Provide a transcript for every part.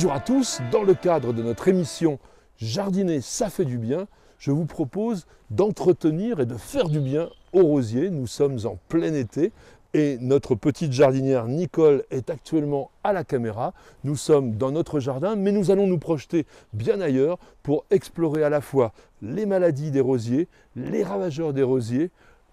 Bonjour à tous, dans le cadre de notre émission Jardiner, ça fait du bien, je vous propose d'entretenir et de faire du bien aux rosiers. Nous sommes en plein été et notre petite jardinière Nicole est actuellement à la caméra. Nous sommes dans notre jardin, mais nous allons nous projeter bien ailleurs pour explorer à la fois les maladies des rosiers, les ravageurs des rosiers,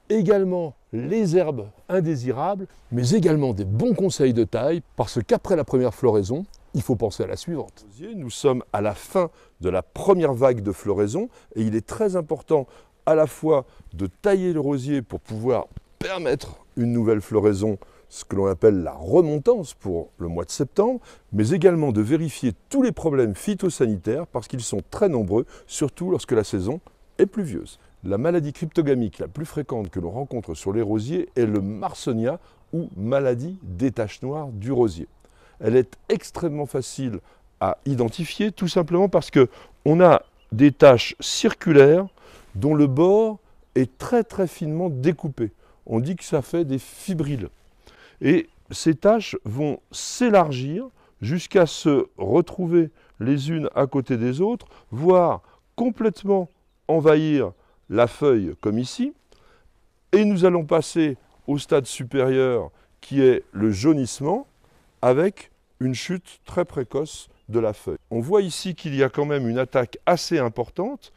également les herbes indésirables, mais également des bons conseils de taille, parce qu'après la première floraison, il faut penser à la suivante. Nous sommes à la fin de la première vague de floraison et il est très important à la fois de tailler le rosier pour pouvoir permettre une nouvelle floraison, ce que l'on appelle la remontance pour le mois de septembre, mais également de vérifier tous les problèmes phytosanitaires parce qu'ils sont très nombreux, surtout lorsque la saison est pluvieuse. La maladie cryptogamique la plus fréquente que l'on rencontre sur les rosiers est le marsonia ou maladie des taches noires du rosier elle est extrêmement facile à identifier, tout simplement parce que on a des taches circulaires dont le bord est très très finement découpé. On dit que ça fait des fibrilles. Et ces taches vont s'élargir jusqu'à se retrouver les unes à côté des autres, voire complètement envahir la feuille comme ici. Et nous allons passer au stade supérieur qui est le jaunissement avec une chute très précoce de la feuille. On voit ici qu'il y a quand même une attaque assez importante.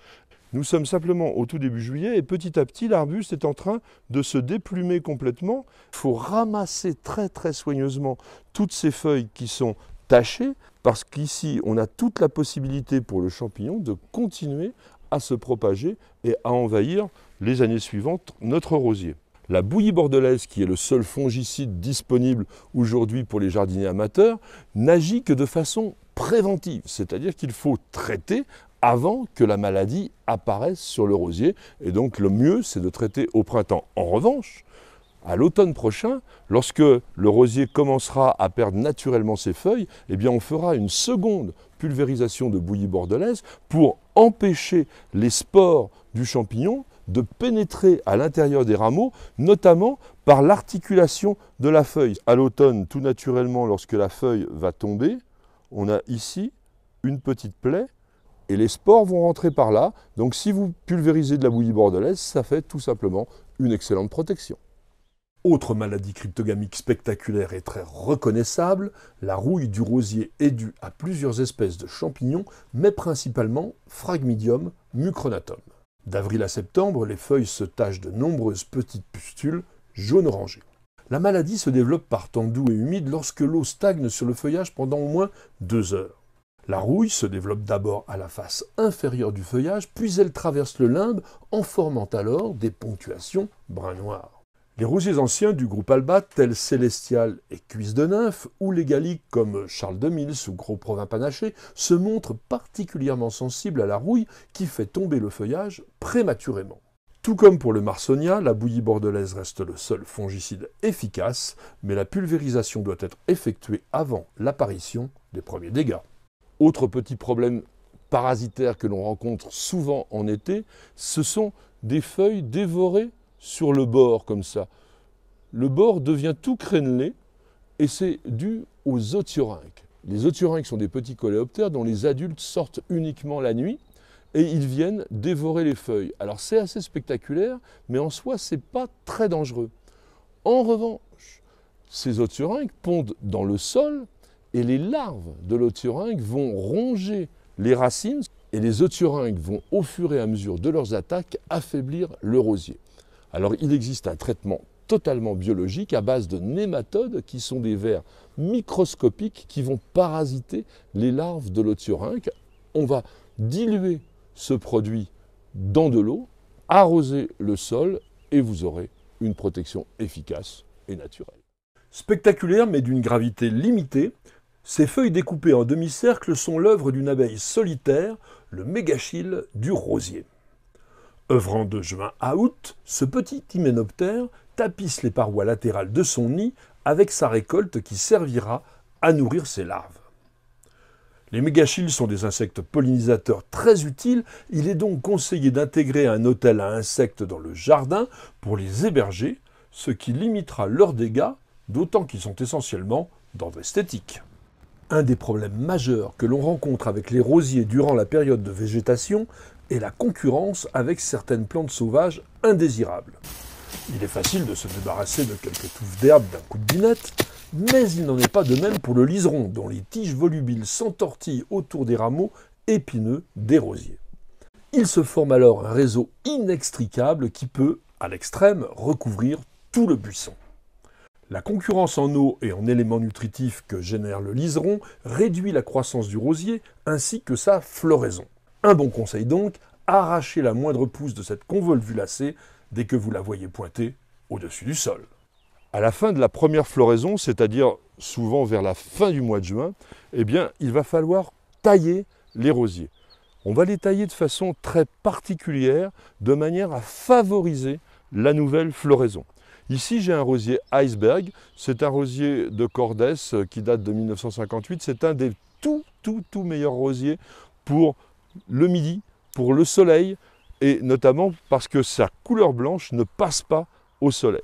Nous sommes simplement au tout début juillet et petit à petit l'arbuste est en train de se déplumer complètement. Il faut ramasser très très soigneusement toutes ces feuilles qui sont tachées parce qu'ici on a toute la possibilité pour le champignon de continuer à se propager et à envahir les années suivantes notre rosier la bouillie bordelaise, qui est le seul fongicide disponible aujourd'hui pour les jardiniers amateurs, n'agit que de façon préventive, c'est-à-dire qu'il faut traiter avant que la maladie apparaisse sur le rosier, et donc le mieux c'est de traiter au printemps. En revanche, à l'automne prochain, lorsque le rosier commencera à perdre naturellement ses feuilles, eh bien on fera une seconde pulvérisation de bouillie bordelaise pour empêcher les spores du champignon de pénétrer à l'intérieur des rameaux, notamment par l'articulation de la feuille. À l'automne, tout naturellement, lorsque la feuille va tomber, on a ici une petite plaie et les spores vont rentrer par là. Donc si vous pulvérisez de la bouillie bordelaise, ça fait tout simplement une excellente protection. Autre maladie cryptogamique spectaculaire et très reconnaissable, la rouille du rosier est due à plusieurs espèces de champignons, mais principalement Phragmidium mucronatum. D'avril à septembre, les feuilles se tachent de nombreuses petites pustules jaune orangées. La maladie se développe par temps doux et humide lorsque l'eau stagne sur le feuillage pendant au moins deux heures. La rouille se développe d'abord à la face inférieure du feuillage, puis elle traverse le limbe en formant alors des ponctuations brun-noir. Les rousiers anciens du groupe Alba, tels Célestial et Cuisse de Nymphe, ou les galliques comme Charles de Mills ou Gros Provins Panaché, se montrent particulièrement sensibles à la rouille qui fait tomber le feuillage prématurément. Tout comme pour le marsonia, la bouillie bordelaise reste le seul fongicide efficace, mais la pulvérisation doit être effectuée avant l'apparition des premiers dégâts. Autre petit problème parasitaire que l'on rencontre souvent en été, ce sont des feuilles dévorées sur le bord comme ça. Le bord devient tout crénelé et c'est dû aux otiorhynques. Les otiorhynques sont des petits coléoptères dont les adultes sortent uniquement la nuit et ils viennent dévorer les feuilles. Alors c'est assez spectaculaire, mais en soi c'est pas très dangereux. En revanche, ces otiorhynques pondent dans le sol et les larves de l'otiorhynque vont ronger les racines et les otiorhynques vont au fur et à mesure de leurs attaques affaiblir le rosier. Alors il existe un traitement totalement biologique à base de nématodes qui sont des vers microscopiques qui vont parasiter les larves de l'othiorynque. On va diluer ce produit dans de l'eau, arroser le sol et vous aurez une protection efficace et naturelle. Spectaculaire mais d'une gravité limitée, ces feuilles découpées en demi-cercle sont l'œuvre d'une abeille solitaire, le mégachile du rosier. Œuvrant de juin à août, ce petit hyménoptère tapisse les parois latérales de son nid avec sa récolte qui servira à nourrir ses larves. Les mégachilles sont des insectes pollinisateurs très utiles, il est donc conseillé d'intégrer un hôtel à insectes dans le jardin pour les héberger, ce qui limitera leurs dégâts, d'autant qu'ils sont essentiellement d'ordre esthétique. Un des problèmes majeurs que l'on rencontre avec les rosiers durant la période de végétation et la concurrence avec certaines plantes sauvages indésirables. Il est facile de se débarrasser de quelques touffes d'herbe d'un coup de binette, mais il n'en est pas de même pour le liseron, dont les tiges volubiles s'entortillent autour des rameaux épineux des rosiers. Il se forme alors un réseau inextricable qui peut, à l'extrême, recouvrir tout le buisson. La concurrence en eau et en éléments nutritifs que génère le liseron réduit la croissance du rosier ainsi que sa floraison. Un bon conseil donc, arrachez la moindre pousse de cette convolvulacée dès que vous la voyez pointer au-dessus du sol. À la fin de la première floraison, c'est-à-dire souvent vers la fin du mois de juin, eh bien, il va falloir tailler les rosiers. On va les tailler de façon très particulière, de manière à favoriser la nouvelle floraison. Ici, j'ai un rosier iceberg. C'est un rosier de Cordès euh, qui date de 1958. C'est un des tout, tout, tout meilleurs rosiers pour le midi pour le soleil et notamment parce que sa couleur blanche ne passe pas au soleil.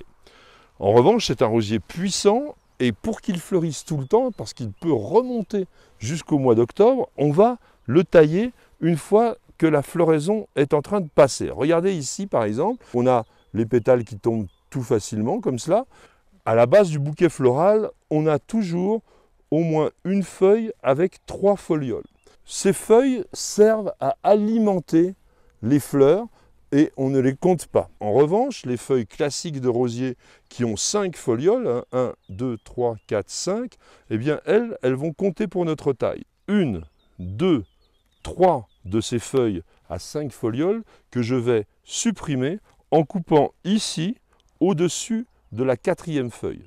En revanche, c'est un rosier puissant et pour qu'il fleurisse tout le temps, parce qu'il peut remonter jusqu'au mois d'octobre, on va le tailler une fois que la floraison est en train de passer. Regardez ici par exemple, on a les pétales qui tombent tout facilement comme cela. À la base du bouquet floral, on a toujours au moins une feuille avec trois folioles. Ces feuilles servent à alimenter les fleurs et on ne les compte pas. En revanche, les feuilles classiques de rosier qui ont 5 folioles, 1, 2, 3, 4, 5, eh bien elles, elles vont compter pour notre taille. Une, deux, trois de ces feuilles à 5 folioles que je vais supprimer en coupant ici au-dessus de la quatrième feuille.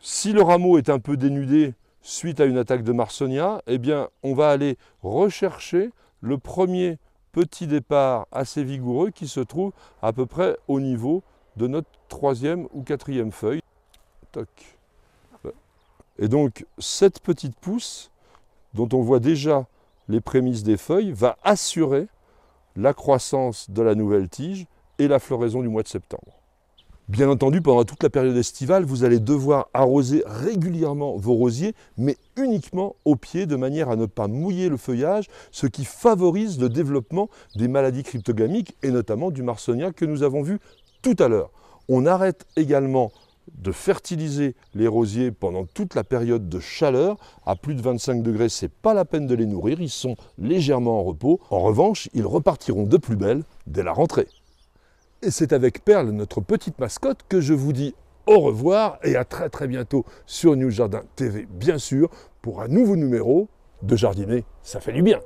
Si le rameau est un peu dénudé, suite à une attaque de Marsonia, eh bien, on va aller rechercher le premier petit départ assez vigoureux qui se trouve à peu près au niveau de notre troisième ou quatrième feuille. Et donc, cette petite pousse, dont on voit déjà les prémices des feuilles, va assurer la croissance de la nouvelle tige et la floraison du mois de septembre. Bien entendu, pendant toute la période estivale, vous allez devoir arroser régulièrement vos rosiers, mais uniquement au pied, de manière à ne pas mouiller le feuillage, ce qui favorise le développement des maladies cryptogamiques et notamment du marsonia que nous avons vu tout à l'heure. On arrête également de fertiliser les rosiers pendant toute la période de chaleur. À plus de 25 degrés, c'est pas la peine de les nourrir, ils sont légèrement en repos. En revanche, ils repartiront de plus belle dès la rentrée. Et c'est avec Perle, notre petite mascotte, que je vous dis au revoir et à très très bientôt sur New Jardin TV, bien sûr, pour un nouveau numéro de Jardiner, ça fait du bien.